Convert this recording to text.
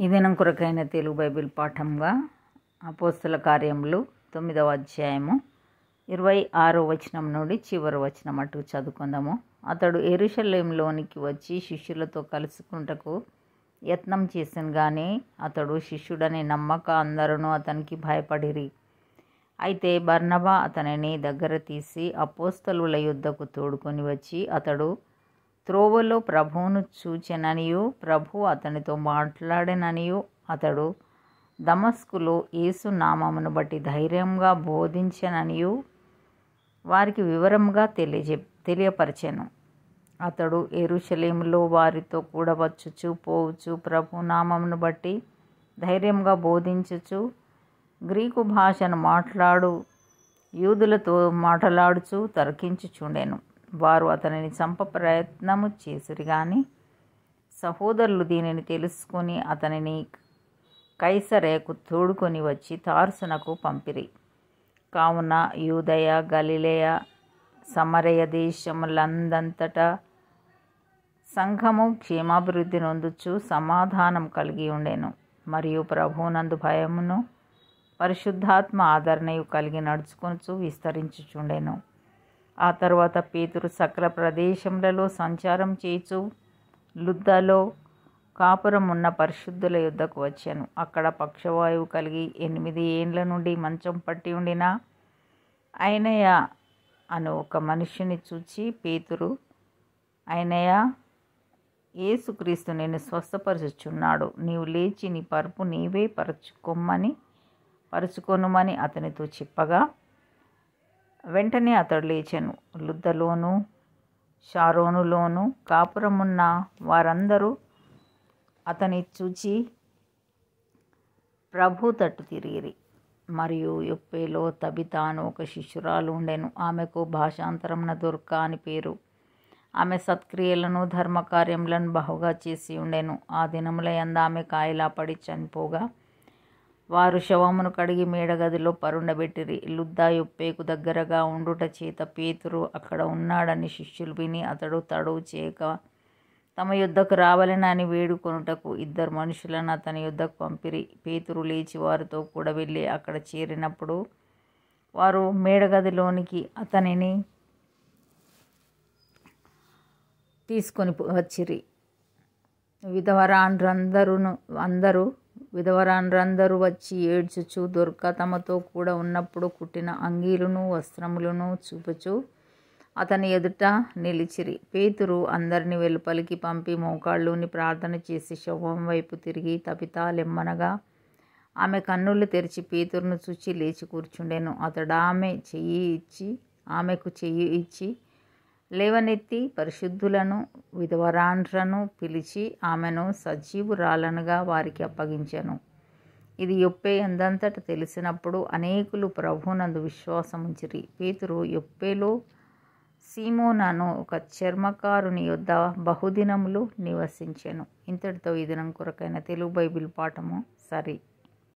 ఈ దినం కొరకైన తెలుగు బైబిల్ పాఠంగా అపోస్తుల కార్యములు తొమ్మిదవ అధ్యాయము ఇరవై ఆరో వచనం నుండి చివరి వచనం అటు చదువుకుందాము అతడు ఎరుషలేంలోనికి వచ్చి శిష్యులతో కలుసుకుంటకు యత్నం చేసిన కానీ అతడు శిష్యుడని నమ్మక అందరూ అతనికి భయపడిరి అయితే బర్ణబా అతనిని దగ్గర తీసి అపోస్తలుల యుద్ధకు తోడుకొని వచ్చి అతడు త్రోవలో ప్రభువును చూచననియు ప్రభు అతనితో మాట్లాడిననియు అతడు దమస్కులో యేసు నామమును బట్టి ధైర్యంగా బోధించననియు వారికి వివరంగా తెలియజె తెలియపరిచాను అతడు ఎరుశలేములో వారితో కూడా వచ్చుచు పోవచ్చు ప్రభు నామమును బట్టి ధైర్యంగా బోధించచ్చు గ్రీకు భాషను మాట్లాడు యూదులతో మాట్లాడుచు తర్కించుచుండెను వారు అతనిని చంప ప్రయత్నము చేసిరు కానీ సహోదరులు దీనిని తెలుసుకొని అతనిని కైసరేకు తోడుకొని వచ్చి తార్సునకు పంపిరి కావున యూదయ గలిలేయ సమరయ దేశములందంతటా సంఘము క్షేమాభివృద్ధి నొందుచు సమాధానం కలిగి ఉండెను మరియు ప్రభువునందు భయమును పరిశుద్ధాత్మ ఆదరణయు కలిగి నడుచుకొనుచు విస్తరించుచుండెను ఆ తర్వాత పేతురు సకల ప్రదేశములలో సంచారం చేచు లుద్దలో కాపురం ఉన్న పరిశుద్ధుల యుద్ధకు వచ్చాను అక్కడ పక్షవాయువు కలిగి ఎనిమిది ఏండ్ల నుండి మంచం పట్టి ఉండిన ఆయనయ అను ఒక మనిషిని చూచి పేతురు ఆయనయ్య ఏసుక్రీస్తు నేను స్వస్థపరచుచున్నాడు నీవు లేచి నీ పరుపు నీవే పరుచుకోమ్మని పరుచుకొనుమని అతనితో చెప్పగా వెంటనే అతడు లేచెను లుద్దలోను షారోనులోను కాపురమున్న వారందరూ అతని చూచి ప్రభు తట్టు తిరిగిరి మరియు ఎప్పేలో తబితాను ఒక శిష్యురాలు ఉండెను ఆమెకు భాషాంతరమున దుర్గ అని పేరు ఆమె సత్క్రియలను ధర్మకార్యములను బహుగా చేసి ఉండెను ఆ దినముల యంద ఆమె కాయలాపడి చనిపోగా వారు శవమును కడిగి మేడగదిలో పరుండబెట్టిరి లుద్దా యొప్పేకు దగ్గరగా ఉండుట చేత పేతురు అక్కడ ఉన్నాడని శిష్యులు విని అతడు తడువు చేయక తమ యుద్ధకు రావాలని వేడుకొనుటకు ఇద్దరు మనుషులను అతని యుద్ధకు పంపిరి పేతురు లేచి వారితో కూడా వెళ్ళి అక్కడ చేరినప్పుడు వారు మేడగదిలోనికి అతనిని తీసుకొని వచ్చిరి విధవరాండ్రందరూ అందరూ విధవరాండ్రందరూ వచ్చి ఏడ్చుచు దుర్గ తమతో కూడా ఉన్నప్పుడు కుట్టిన అంగీలను వస్త్రములను చూపుచు అతని ఎదుట నిలిచిరి పేతురు అందరిని వెలుపలికి పంపి మోకాళ్ళుని ప్రార్థన చేసి శవం వైపు తిరిగి తపితాలెమ్మనగా లెమ్మనగా ఆమె కన్నులు తెరిచి పేతురును చూచి లేచి కూర్చుండెను అతడు ఆమె చెయ్యి ఇచ్చి ఆమెకు చెయ్యి ఇచ్చి లేవనెత్తి పరిశుద్ధులను విధవరాండ్రను పిలిచి ఆమెను సజీవురాలనుగా వారికి అప్పగించెను ఇది యొప్పే ఎందంతట తెలిసినప్పుడు అనేకులు ప్రభునందు విశ్వాసముంచిరి పేతురు యొప్పేలో సీమోనాను ఒక చర్మకారుని యొద్ద బహుదినములు నివసించెను ఇంతటితో ఈ దినం కొరకైన తెలుగు బైబిల్ పాఠము సరి